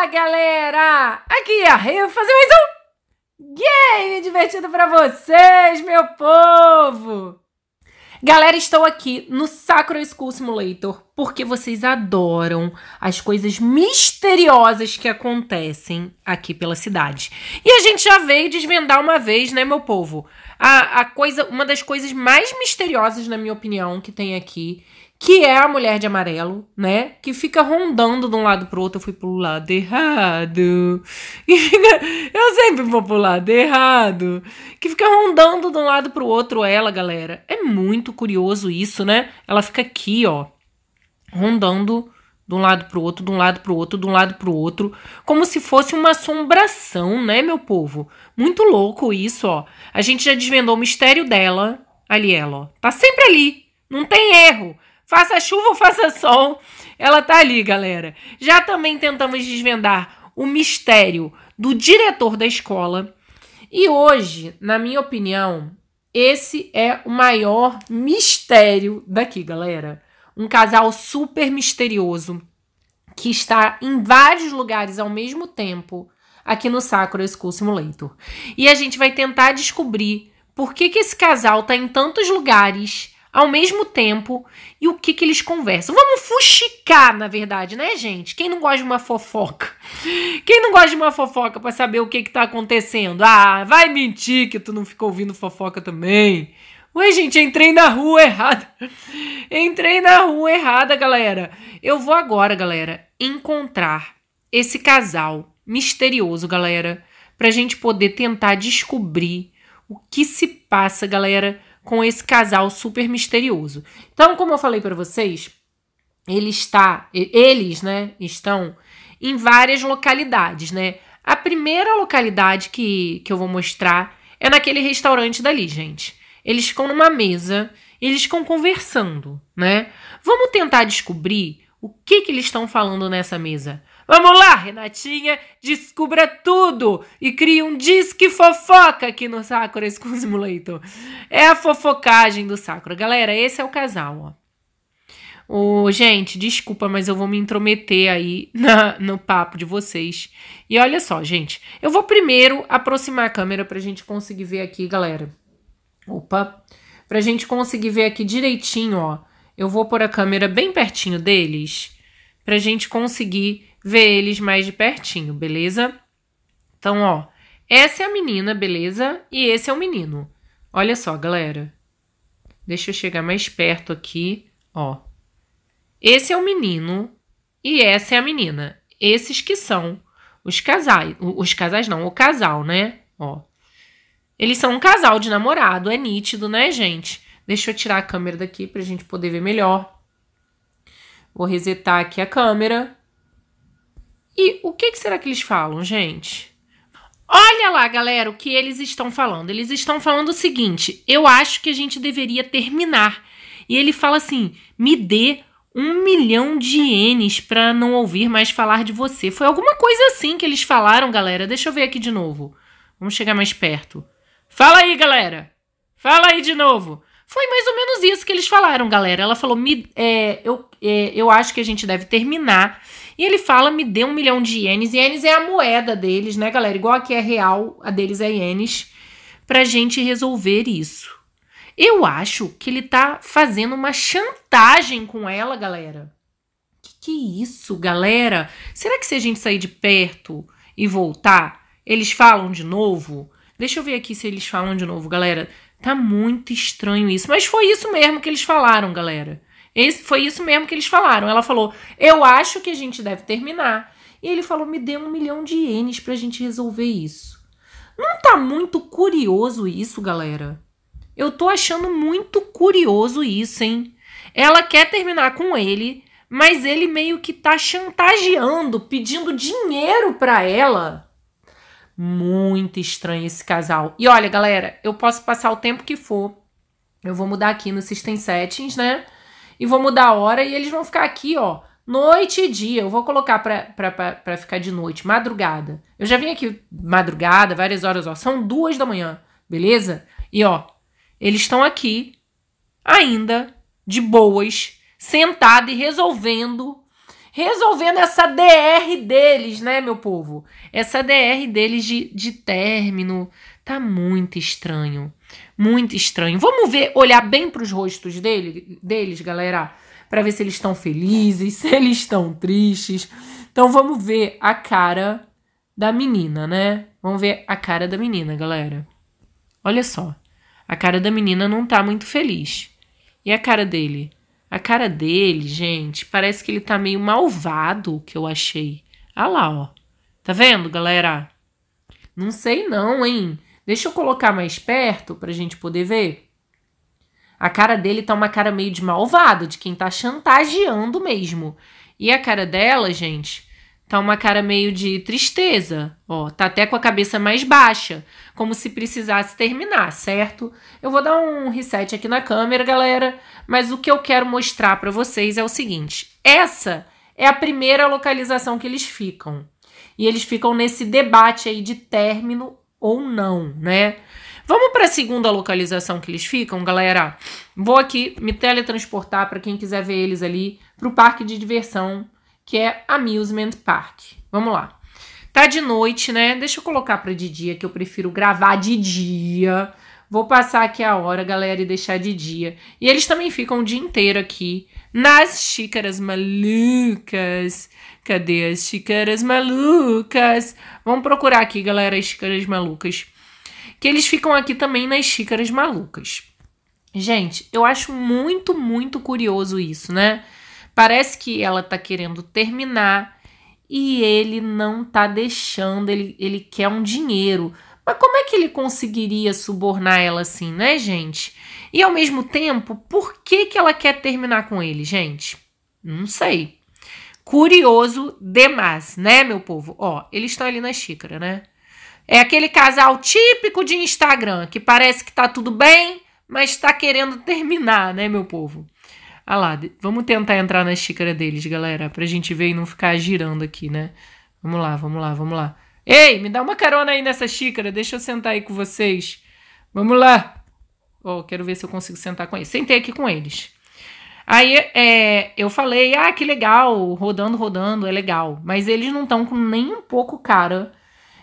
Olá, galera! Aqui é a Rio fazer mais um game divertido para vocês, meu povo! Galera, estou aqui no Sacro School Simulator porque vocês adoram as coisas misteriosas que acontecem aqui pela cidade. E a gente já veio desvendar uma vez, né, meu povo? a, a coisa, uma das coisas mais misteriosas, na minha opinião, que tem aqui, que é a mulher de amarelo, né? Que fica rondando de um lado pro outro. Eu fui pro lado errado. Eu sempre vou pro lado errado. Que fica rondando de um lado pro outro ela, galera. É muito curioso isso, né? Ela fica aqui, ó. Rondando de um lado para o outro, de um lado para o outro, de um lado para o outro, como se fosse uma assombração, né, meu povo? Muito louco isso, ó. A gente já desvendou o mistério dela ali, ela, ó. Tá sempre ali, não tem erro. Faça chuva ou faça sol, ela tá ali, galera. Já também tentamos desvendar o mistério do diretor da escola. E hoje, na minha opinião, esse é o maior mistério daqui, galera um casal super misterioso, que está em vários lugares ao mesmo tempo aqui no Sacro School Simulator. E a gente vai tentar descobrir por que, que esse casal está em tantos lugares ao mesmo tempo e o que, que eles conversam. Vamos fuxicar, na verdade, né, gente? Quem não gosta de uma fofoca? Quem não gosta de uma fofoca para saber o que, que tá acontecendo? Ah, vai mentir que tu não ficou ouvindo fofoca também. Ué, gente, entrei na rua errada. Entrei na rua errada, galera. Eu vou agora, galera, encontrar esse casal misterioso, galera, para a gente poder tentar descobrir o que se passa, galera, com esse casal super misterioso. Então, como eu falei para vocês, ele está, eles, né, estão em várias localidades, né? A primeira localidade que, que eu vou mostrar é naquele restaurante dali, gente. Eles ficam numa mesa, eles ficam conversando, né? Vamos tentar descobrir o que, que eles estão falando nessa mesa? Vamos lá, Renatinha, descubra tudo e crie um disque fofoca aqui no Sakura School É a fofocagem do Sakura. Galera, esse é o casal, ó. Oh, gente, desculpa, mas eu vou me intrometer aí na, no papo de vocês. E olha só, gente, eu vou primeiro aproximar a câmera pra gente conseguir ver aqui, galera. Opa! Pra gente conseguir ver aqui direitinho, ó, eu vou pôr a câmera bem pertinho deles para a gente conseguir ver eles mais de pertinho, beleza? Então, ó, essa é a menina, beleza? E esse é o menino. Olha só, galera. Deixa eu chegar mais perto aqui, ó. Esse é o menino e essa é a menina. Esses que são os casais, os casais não, o casal, né? Ó. Eles são um casal de namorado, é nítido, né, gente? Deixa eu tirar a câmera daqui para a gente poder ver melhor. Vou resetar aqui a câmera. E o que, que será que eles falam, gente? Olha lá, galera, o que eles estão falando. Eles estão falando o seguinte: eu acho que a gente deveria terminar. E ele fala assim: me dê um milhão de ienes para não ouvir mais falar de você. Foi alguma coisa assim que eles falaram, galera. Deixa eu ver aqui de novo. Vamos chegar mais perto. Fala aí, galera. Fala aí de novo. Foi mais ou menos isso que eles falaram, galera. Ela falou: me, é, eu, é, eu acho que a gente deve terminar. E ele fala: me dê um milhão de ienes. Ienes é a moeda deles, né, galera? Igual aqui é real, a deles é ienes. Pra gente resolver isso. Eu acho que ele tá fazendo uma chantagem com ela, galera. Que que é isso, galera? Será que se a gente sair de perto e voltar, eles falam de novo? Deixa eu ver aqui se eles falam de novo, galera. Tá muito estranho isso. Mas foi isso mesmo que eles falaram, galera. Esse, foi isso mesmo que eles falaram. Ela falou: Eu acho que a gente deve terminar. E ele falou: Me dê um milhão de ienes pra gente resolver isso. Não tá muito curioso isso, galera? Eu tô achando muito curioso isso, hein? Ela quer terminar com ele, mas ele meio que tá chantageando, pedindo dinheiro pra ela. Muito estranho esse casal. E olha, galera, eu posso passar o tempo que for. Eu vou mudar aqui no System Settings, né? E vou mudar a hora e eles vão ficar aqui, ó. Noite e dia. Eu vou colocar pra, pra, pra, pra ficar de noite. Madrugada. Eu já vim aqui madrugada, várias horas, ó. São duas da manhã, beleza? E ó, eles estão aqui, ainda, de boas, sentado e resolvendo resolvendo essa DR deles, né, meu povo? Essa DR deles de, de término. Tá muito estranho. Muito estranho. Vamos ver, olhar bem para os rostos dele, deles, galera, para ver se eles estão felizes, se eles estão tristes. Então vamos ver a cara da menina, né? Vamos ver a cara da menina, galera. Olha só. A cara da menina não tá muito feliz. E a cara dele? A cara dele, gente, parece que ele tá meio malvado, que eu achei. Ah lá, ó. Tá vendo, galera? Não sei não, hein? Deixa eu colocar mais perto pra gente poder ver. A cara dele tá uma cara meio de malvado, de quem tá chantageando mesmo. E a cara dela, gente, Tá uma cara meio de tristeza, ó, tá até com a cabeça mais baixa, como se precisasse terminar, certo? Eu vou dar um reset aqui na câmera, galera, mas o que eu quero mostrar para vocês é o seguinte: essa é a primeira localização que eles ficam. E eles ficam nesse debate aí de término ou não, né? Vamos para a segunda localização que eles ficam, galera? Vou aqui me teletransportar para quem quiser ver eles ali para o parque de diversão que é Amusement Park. Vamos lá. Tá de noite, né? Deixa eu colocar para de dia, que eu prefiro gravar de dia. Vou passar aqui a hora, galera, e deixar de dia. E eles também ficam o dia inteiro aqui nas xícaras malucas. Cadê as xícaras malucas? Vamos procurar aqui, galera, as xícaras malucas. Que eles ficam aqui também nas xícaras malucas. Gente, eu acho muito, muito curioso isso, né? Parece que ela tá querendo terminar e ele não tá deixando, ele, ele quer um dinheiro. Mas como é que ele conseguiria subornar ela assim, né, gente? E ao mesmo tempo, por que, que ela quer terminar com ele, gente? Não sei. Curioso demais, né, meu povo? Ó, eles estão ali na xícara, né? É aquele casal típico de Instagram, que parece que tá tudo bem, mas tá querendo terminar, né, meu povo? Ah lá, vamos tentar entrar na xícara deles, galera, pra gente ver e não ficar girando aqui, né? Vamos lá, vamos lá, vamos lá. Ei, me dá uma carona aí nessa xícara, deixa eu sentar aí com vocês. Vamos lá. Ó, oh, quero ver se eu consigo sentar com eles. Sentei aqui com eles. Aí é, eu falei, ah, que legal, rodando, rodando, é legal. Mas eles não estão com nem um pouco cara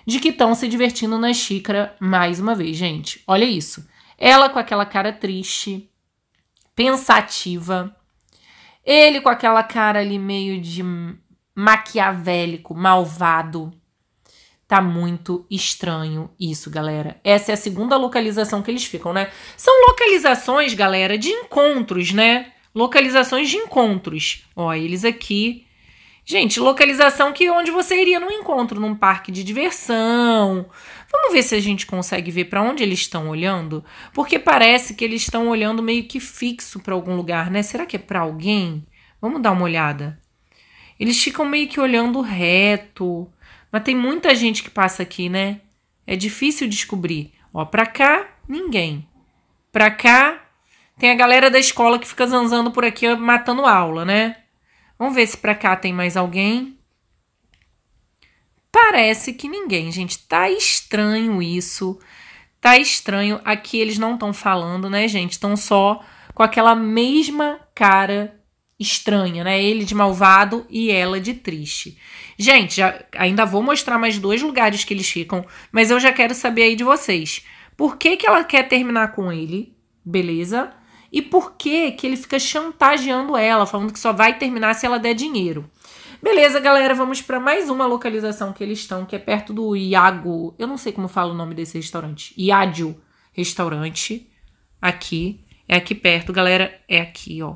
de que estão se divertindo na xícara mais uma vez, gente. Olha isso. Ela com aquela cara triste, pensativa. Ele com aquela cara ali meio de maquiavélico, malvado. Tá muito estranho isso, galera. Essa é a segunda localização que eles ficam, né? São localizações, galera, de encontros, né? Localizações de encontros. Ó, eles aqui Gente, localização que onde você iria num encontro, num parque de diversão. Vamos ver se a gente consegue ver para onde eles estão olhando, porque parece que eles estão olhando meio que fixo para algum lugar, né? Será que é para alguém? Vamos dar uma olhada. Eles ficam meio que olhando reto, mas tem muita gente que passa aqui, né? É difícil descobrir. Ó, para cá, ninguém. Para cá, tem a galera da escola que fica zanzando por aqui matando aula, né? Vamos ver se pra cá tem mais alguém. Parece que ninguém, gente. Tá estranho isso. Tá estranho. Aqui eles não estão falando, né, gente? Estão só com aquela mesma cara estranha, né? Ele de malvado e ela de triste. Gente, já, ainda vou mostrar mais dois lugares que eles ficam, mas eu já quero saber aí de vocês. Por que, que ela quer terminar com ele? Beleza? E por que que ele fica chantageando ela, falando que só vai terminar se ela der dinheiro? Beleza, galera, vamos para mais uma localização que eles estão, que é perto do Iago. Eu não sei como fala o nome desse restaurante. Iádio Restaurante. Aqui. É aqui perto, galera. É aqui, ó.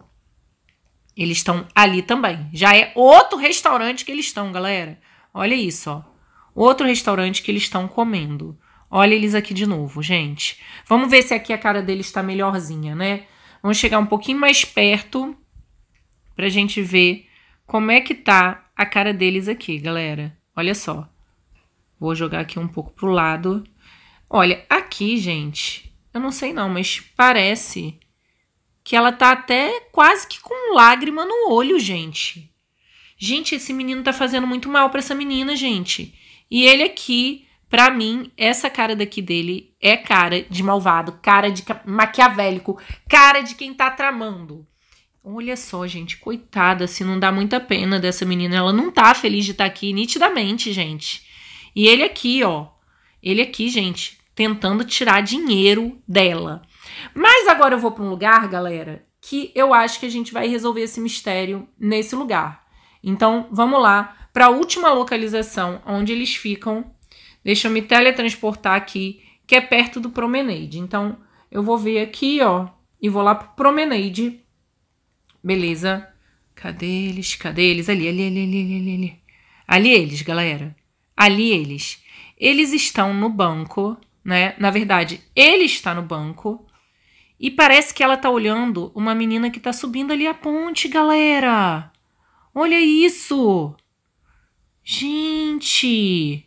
Eles estão ali também. Já é outro restaurante que eles estão, galera. Olha isso, ó. Outro restaurante que eles estão comendo. Olha eles aqui de novo, gente. Vamos ver se aqui a cara deles está melhorzinha, né? Vamos chegar um pouquinho mais perto para a gente ver como é que tá a cara deles aqui, galera. Olha só. Vou jogar aqui um pouco pro lado. Olha, aqui, gente, eu não sei não, mas parece que ela tá até quase que com lágrima no olho, gente. Gente, esse menino tá fazendo muito mal para essa menina, gente. E ele aqui para mim, essa cara daqui dele é cara de malvado, cara de maquiavélico, cara de quem tá tramando. Olha só, gente, coitada, se assim, não dá muita pena dessa menina, ela não tá feliz de estar tá aqui nitidamente, gente. E ele aqui, ó, ele aqui, gente, tentando tirar dinheiro dela. Mas agora eu vou para um lugar, galera, que eu acho que a gente vai resolver esse mistério nesse lugar. Então, vamos lá para a última localização onde eles ficam Deixa eu me teletransportar aqui, que é perto do Promenade. Então, eu vou vir aqui, ó, e vou lá pro Promenade. Beleza. Cadê eles? Cadê eles? Ali, ali, ali, ali, ali, ali. Ali eles, galera. Ali eles. Eles estão no banco, né? Na verdade, ele está no banco. E parece que ela tá olhando uma menina que tá subindo ali a ponte, galera. Olha isso! Gente!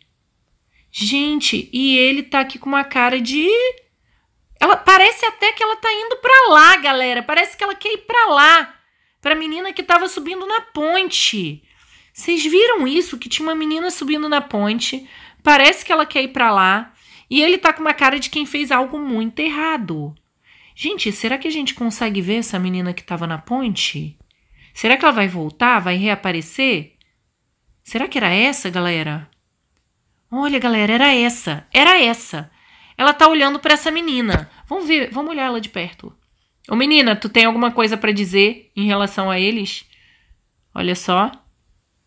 Gente, e ele tá aqui com uma cara de. Ela parece até que ela tá indo para lá, galera. Parece que ela quer ir para lá, para menina que tava subindo na ponte. Vocês viram isso? Que tinha uma menina subindo na ponte. Parece que ela quer ir para lá. E ele tá com uma cara de quem fez algo muito errado. Gente, será que a gente consegue ver essa menina que tava na ponte? Será que ela vai voltar? Vai reaparecer? Será que era essa, galera? Olha, galera, era essa. Era essa. Ela tá olhando para essa menina. Vamos ver, vamos olhar ela de perto. Ô menina, tu tem alguma coisa para dizer em relação a eles? Olha só.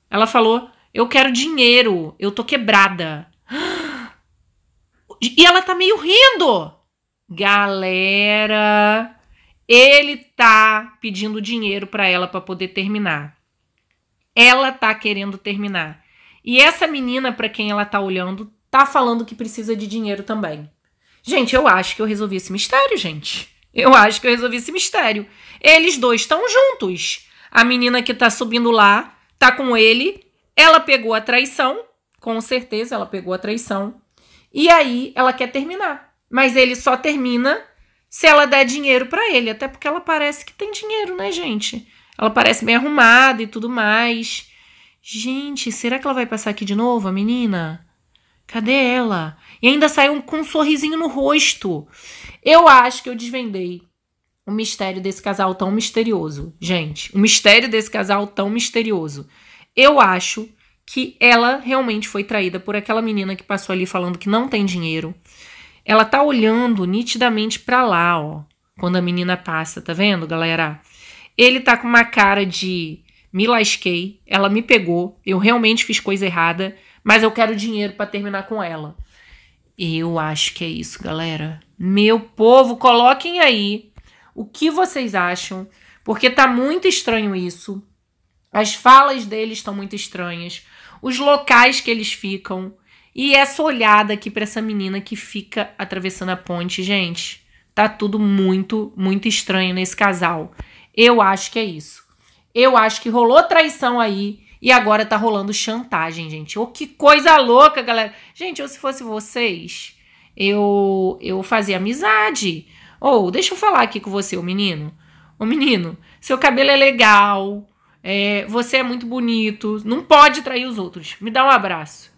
Ela falou: "Eu quero dinheiro, eu tô quebrada". E ela tá meio rindo. Galera, ele tá pedindo dinheiro para ela para poder terminar. Ela tá querendo terminar. E essa menina para quem ela tá olhando tá falando que precisa de dinheiro também. Gente, eu acho que eu resolvi esse mistério, gente. Eu acho que eu resolvi esse mistério. Eles dois estão juntos. A menina que tá subindo lá tá com ele. Ela pegou a traição, com certeza ela pegou a traição. E aí ela quer terminar. Mas ele só termina se ela der dinheiro para ele, até porque ela parece que tem dinheiro, né, gente? Ela parece bem arrumada e tudo mais. Gente, será que ela vai passar aqui de novo, a menina? Cadê ela? E ainda saiu com um sorrisinho no rosto. Eu acho que eu desvendei o mistério desse casal tão misterioso. Gente, o mistério desse casal tão misterioso. Eu acho que ela realmente foi traída por aquela menina que passou ali falando que não tem dinheiro. Ela tá olhando nitidamente para lá, ó, quando a menina passa, tá vendo, galera? Ele tá com uma cara de me lasquei, ela me pegou, eu realmente fiz coisa errada, mas eu quero dinheiro para terminar com ela. Eu acho que é isso, galera. Meu povo, coloquem aí o que vocês acham, porque tá muito estranho isso. As falas deles estão muito estranhas, os locais que eles ficam e essa olhada aqui para essa menina que fica atravessando a ponte, gente. Tá tudo muito, muito estranho nesse casal. Eu acho que é isso. Eu acho que rolou traição aí e agora tá rolando chantagem, gente. Oh, que coisa louca, galera. Gente, eu se fosse vocês, eu eu fazia amizade. Ou oh, deixa eu falar aqui com você, o menino. O menino, seu cabelo é legal. É, você é muito bonito. Não pode trair os outros. Me dá um abraço.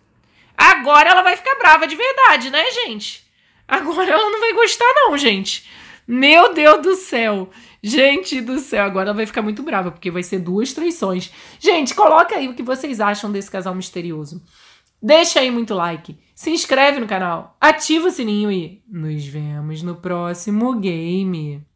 Agora ela vai ficar brava de verdade, né, gente? Agora ela não vai gostar, não, gente. Meu Deus do céu! Gente do céu, agora vai ficar muito brava, porque vai ser duas traições. Gente, coloca aí o que vocês acham desse casal misterioso. Deixa aí muito like, se inscreve no canal, ativa o sininho e nos vemos no próximo game.